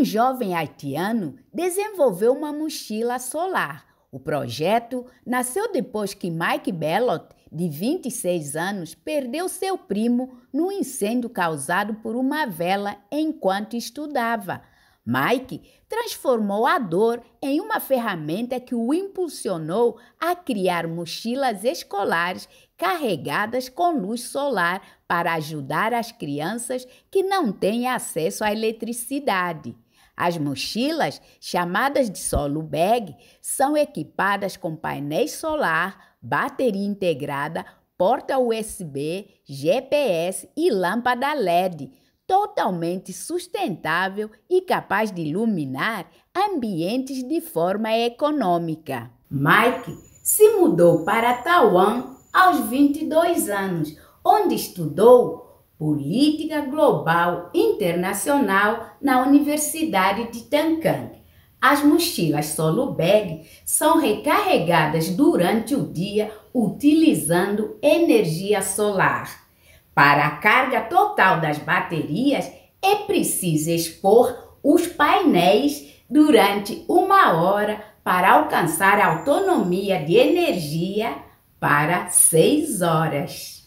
Um jovem haitiano desenvolveu uma mochila solar. O projeto nasceu depois que Mike Bellot, de 26 anos, perdeu seu primo no incêndio causado por uma vela enquanto estudava. Mike transformou a dor em uma ferramenta que o impulsionou a criar mochilas escolares carregadas com luz solar para ajudar as crianças que não têm acesso à eletricidade. As mochilas, chamadas de solo bag, são equipadas com painéis solar, bateria integrada, porta USB, GPS e lâmpada LED, totalmente sustentável e capaz de iluminar ambientes de forma econômica. Mike se mudou para Taiwan aos 22 anos, onde estudou Política Global Internacional na Universidade de Tancang. As mochilas solo bag são recarregadas durante o dia utilizando energia solar. Para a carga total das baterias é preciso expor os painéis durante uma hora para alcançar autonomia de energia para 6 horas.